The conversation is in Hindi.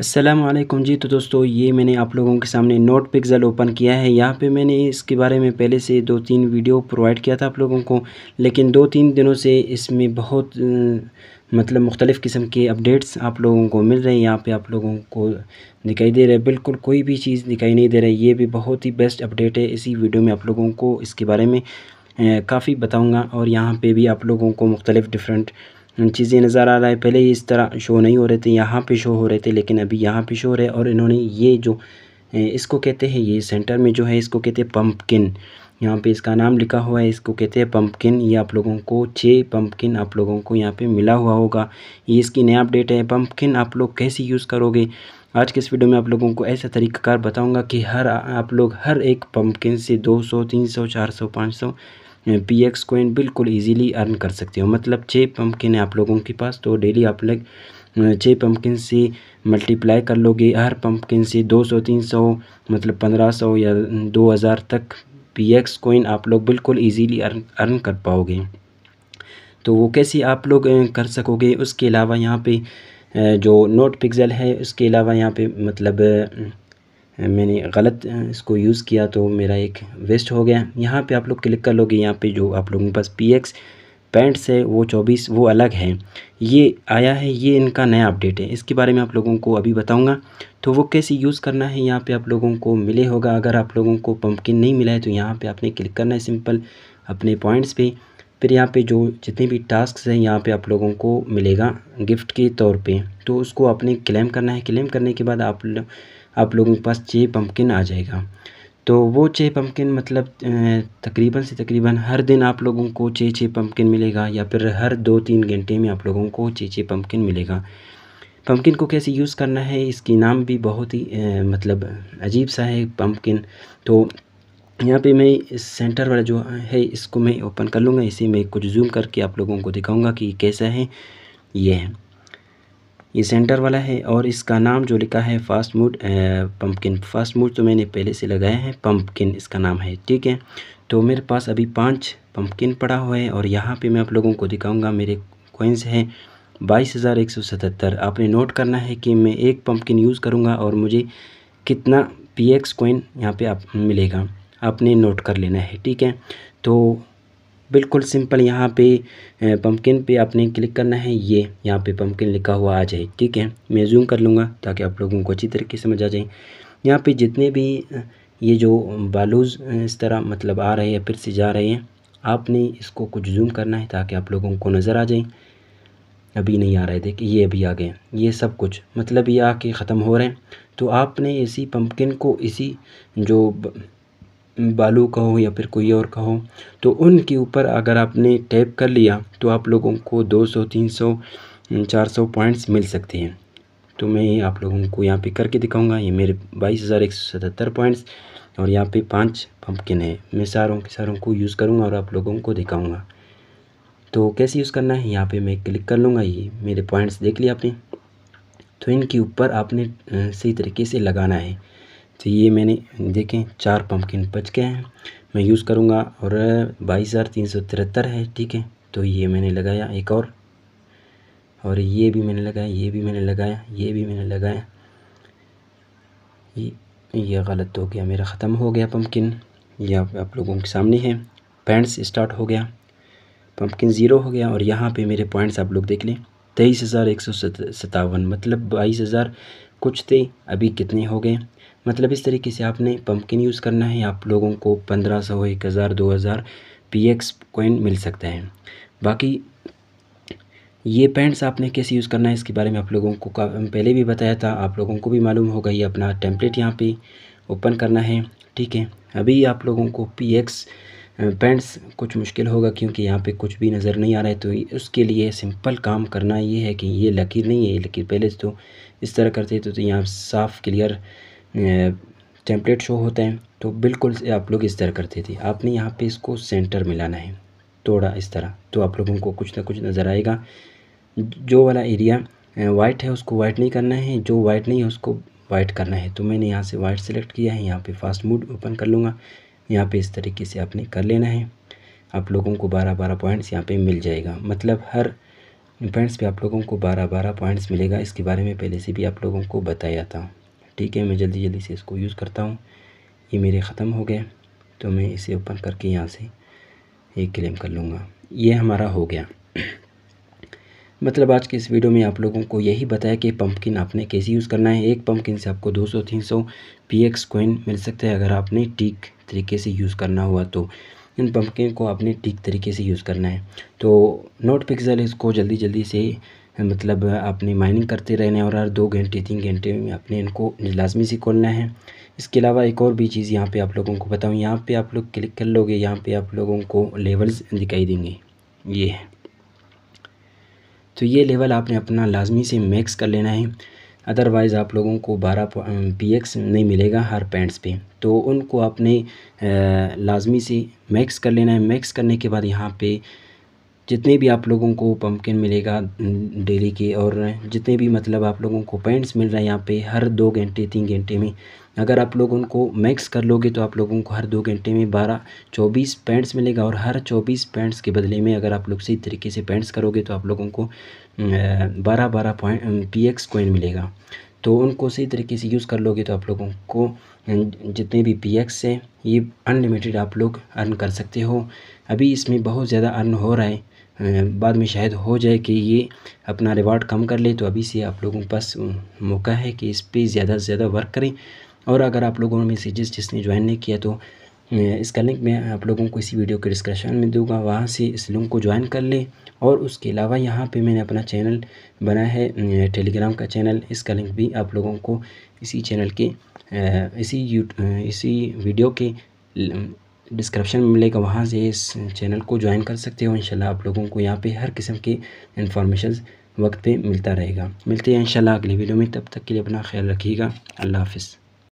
असलम जी तो दोस्तों ये मैंने आप लोगों के सामने नोट पिक्सल ओपन किया है यहाँ पे मैंने इसके बारे में पहले से दो तीन वीडियो प्रोवाइड किया था आप लोगों को लेकिन दो तीन दिनों से इसमें बहुत मतलब मुख्तलिफ़ किस्म के अपडेट्स आप लोगों को मिल रहे हैं यहाँ पे आप लोगों को दिखाई दे रहे है बिल्कुल कोई भी चीज़ दिखाई नहीं दे रही ये भी बहुत ही बेस्ट अपडेट है इसी वीडियो में आप लोगों को इसके बारे में काफ़ी बताऊँगा और यहाँ पर भी आप लोगों को मुख्तलिफ़ डिफरेंट चीज़ें नज़र आ रहा है पहले ही इस तरह शो नहीं हो रहे थे यहाँ पे शो हो रहे थे लेकिन अभी यहाँ पे शो हो रहे हैं और इन्होंने ये जो इसको कहते हैं ये सेंटर में जो है इसको कहते हैं पम्पकिन यहाँ पे इसका नाम लिखा हुआ है इसको कहते हैं पम्पकिन ये आप लोगों को छः पम्पकिन आप लोगों को यहाँ पे मिला हुआ होगा ये इसकी नया अपडेट है पम्पकिन आप लोग कैसे यूज़ करोगे आज के इस वीडियो में आप लोगों को ऐसा तरीक़ाकार बताऊँगा कि हर आप लोग हर एक पम्पकिन से दो सौ तीन सौ पी एक्स कोइन बिल्कुल इजीली अर्न कर सकते हो मतलब छः पम्पकिन है आप लोगों के पास तो डेली आप लोग छः पम्पकिन से मल्टीप्लाई कर लोगे हर पम्पकिन से दो सौ तीन सौ मतलब पंद्रह सौ या दो हज़ार तक पी एक्स कोइन आप लोग बिल्कुल ईजीली अर्न अर्न कर पाओगे तो वो कैसे आप लोग कर सकोगे उसके अलावा यहाँ पे जो नोट पिक्सल है उसके अलावा यहाँ पे मतलब मैंने गलत इसको यूज़ किया तो मेरा एक वेस्ट हो गया यहाँ पे आप लोग क्लिक कर लोगे यहाँ पे जो आप लोगों के पास पी एक्स पैंट्स है वो चौबीस वो अलग है ये आया है ये इनका नया अपडेट है इसके बारे में आप लोगों को अभी बताऊंगा तो वो कैसे यूज़ करना है यहाँ पे आप लोगों को मिले होगा अगर आप लोगों को पम्पकिन नहीं मिला है तो यहाँ पर आपने क्लिक करना है सिंपल अपने पॉइंट्स पर फिर यहाँ पे जो जितने भी टास्क हैं यहाँ पे आप लोगों को मिलेगा गिफ्ट के तौर पे तो उसको आपने क्लेम करना है क्लेम करने के बाद आप आप लोगों के पास छः पम्पकिन आ जाएगा तो वो छः पम्पकिन मतलब तकरीबन से तकरीबन हर दिन आप लोगों को छः छः पम्पकिन मिलेगा या फिर हर दो तीन घंटे में आप लोगों को छः छः पम्पकिन मिलेगा पम्पकिन को कैसे यूज़ करना है इसकी नाम भी बहुत ही मतलब अजीब सा है पम्पकिन तो यहाँ पे मैं इस सेंटर वाला जो है इसको मैं ओपन कर लूँगा इसे मैं कुछ जूम करके आप लोगों को दिखाऊँगा कि कैसा है ये है ये सेंटर वाला है और इसका नाम जो लिखा है fast mood pumpkin fast mood तो मैंने पहले से लगाया है पम्पकिन इसका नाम है ठीक है तो मेरे पास अभी पाँच पम्पकिन पड़ा हुआ है और यहाँ पे मैं आप लोगों को दिखाऊंगा मेरे कोइंस हैं बाईस हज़ार एक सौ सतहत्तर आपने नोट करना है कि मैं एक पम्पकिन यूज़ करूँगा और मुझे कितना पी एक्स कोइन यहाँ पर आप मिलेगा आपने नोट कर लेना है ठीक है तो बिल्कुल सिंपल यहाँ पे पम्पकिन पे आपने क्लिक करना है ये यहाँ पे पम्पकिन लिखा हुआ आ जाए ठीक है मैं जूम कर लूँगा ताकि आप लोगों को अच्छी तरीके से समझ आ जाए यहाँ पे जितने भी ये जो बालूज इस तरह मतलब आ रहे हैं फिर से जा रहे हैं आपने इसको कुछ जूम करना है ताकि आप लोगों को नज़र आ जाए अभी नहीं आ रहे थे ये अभी आ गए ये सब कुछ मतलब ये आके ख़त्म हो रहे हैं तो आपने इसी पम्पकिन को इसी जो बालू का हो या फिर कोई और का हो तो उनके ऊपर अगर आपने टैप कर लिया तो आप लोगों को 200 300 400 पॉइंट्स मिल सकते हैं तो मैं आप लोगों को यहाँ पे करके दिखाऊंगा ये मेरे बाईस हज़ार एक सौ सतहत्तर पॉइंट्स और यहाँ पे पांच पम्पकिन है मैं सारों के सारों को यूज़ करूँगा और आप लोगों को दिखाऊँगा तो कैसे यूज़ करना है यहाँ पर मैं क्लिक कर लूँगा ये मेरे पॉइंट्स देख लिया आपने तो इनके ऊपर आपने सही तरीके से लगाना है तो ये मैंने देखें चार पम्पकिन बच गए हैं मैं यूज़ करूँगा और बाईस हज़ार तीन सौ तिहत्तर है ठीक है तो ये मैंने लगाया एक और और ये भी मैंने लगाया ये भी मैंने लगाया ये भी मैंने लगाया ये ये गलत हो गया मेरा ख़त्म हो गया पम्पकिन ये आप, आप लोगों के सामने है पैंट्स स्टार्ट हो गया पम्पकिन ज़ीरो हो गया और यहाँ पे मेरे पॉइंट्स आप लोग देख लें तेईस हज़ार एक सौ सतावन मतलब बाईस हज़ार कुछ थे अभी कितने हो गए मतलब इस तरीके से आपने पम्पकिन यूज़ करना है आप लोगों को पंद्रह सौ एक हज़ार दो हज़ार पी एक्स कोइन मिल सकता है बाकी ये पेंट्स आपने कैसे यूज़ करना है इसके बारे में आप लोगों को पहले भी बताया था आप लोगों को भी मालूम होगा ये अपना टेम्पलेट यहाँ पे ओपन करना है ठीक है अभी आप लोगों को पी एक्स पेंट्स कुछ मुश्किल होगा क्योंकि यहाँ पे कुछ भी नज़र नहीं आ रहा है तो उसके लिए सिंपल काम करना ये है कि ये लकीर नहीं है ये लकीर पहले तो इस तरह करते तो, तो यहाँ साफ़ क्लियर टेम्पलेट शो होते हैं तो बिल्कुल आप लोग इस तरह करते थे आपने यहाँ पे इसको सेंटर मिलाना है थोड़ा इस तरह तो आप लोगों को कुछ ना कुछ नज़र आएगा जो वाला एरिया वाइट है उसको वाइट नहीं करना है जो वाइट नहीं है उसको वाइट करना है तो मैंने यहाँ से वाइट सेलेक्ट किया है यहाँ पे फास्ट मूड ओपन कर लूँगा यहाँ पे इस तरीके से आपने कर लेना है आप लोगों को बारह बारह पॉइंट्स यहाँ पे मिल जाएगा मतलब हर पॉइंट्स पे आप लोगों को बारह बारह पॉइंट्स मिलेगा इसके बारे में पहले से भी आप लोगों को बताया था ठीक है मैं जल्दी जल्दी से इसको यूज़ करता हूँ ये मेरे ख़त्म हो गए तो मैं इसे ओपन करके यहाँ से ये क्लेम कर लूँगा ये हमारा हो गया मतलब आज के इस वीडियो में आप लोगों को यही बताया कि पम्पकिन आपने कैसे यूज़ करना है एक पम्पकिन से आपको 200-300 एक्स कोइन मिल सकता है अगर आपने ठीक तरीके से यूज़ करना हुआ तो इन पम्पकिन को आपने ठीक तरीके से यूज़ करना है तो नोट पिक्सल इसको जल्दी जल्दी से मतलब अपनी माइनिंग करते रहना है और हर दो घंटे तीन घंटे में अपने इनको लाजमी से खोलना है इसके अलावा एक और भी चीज़ यहाँ पे आप लोगों को बताऊँ यहाँ पे आप लोग क्लिक कर लोगे यहाँ पे आप लोगों को लेवल्स दिखाई देंगे ये है तो ये लेवल आपने अपना लाजमी से मैक्स कर लेना है अदरवाइज़ आप लोगों को बारह पी एक्स नहीं मिलेगा हर पैंट्स पे तो उनको आपने लाजमी से मैक्स कर लेना है मैक्स करने के बाद यहाँ पे जितने भी आप लोगों को पम्पकिन मिलेगा डेली के और जितने भी मतलब आप लोगों को पेंट्स मिल रहे हैं यहाँ पे हर दो घंटे तीन घंटे में अगर आप लोग उनको मैक्स कर लोगे तो आप लोगों को हर दो घंटे में बारह चौबीस पेंट्स मिलेगा और हर चौबीस पेंट्स के बदले में अगर आप लोग सही तरीके से पेंट्स करोगे तो आप लोगों को बारह बारह पॉइंट पी एक्स कोइन मिलेगा तो उनको सही तरीके से यूज़ कर लोगे तो आप लोगों को जितने भी पी एक्स हैं ये अनलिमिटेड आप लोग अर्न कर सकते हो अभी इसमें बहुत ज़्यादा अर्न हो रहा है बाद में शायद हो जाए कि ये अपना रिवार्ड कम कर ले तो अभी से आप लोगों के पास मौका है कि इस पर ज़्यादा से ज़्यादा वर्क करें और अगर आप लोगों में से जिस जिसने ज्वाइन नहीं किया तो इसका लिंक मैं आप लोगों को इसी वीडियो के डिस्क्रिप्शन में दूंगा वहाँ से इस लिंक को ज्वाइन कर लें और उसके अलावा यहाँ पे मैंने अपना चैनल बनाया है टेलीग्राम का चैनल इसका लिंक भी आप लोगों को इसी चैनल के इसी इसी वीडियो के डिस्क्रिप्शन में मिलेगा वहाँ से इस चैनल को ज्वाइन कर सकते हो इंशाल्लाह आप लोगों को यहाँ पे हर किस्म की इन्फॉर्मेशन वक्त पे मिलता रहेगा मिलते हैं इंशाल्लाह अगली वीडियो में तब तक के लिए अपना ख्याल रखिएगा अल्लाह हाफिज़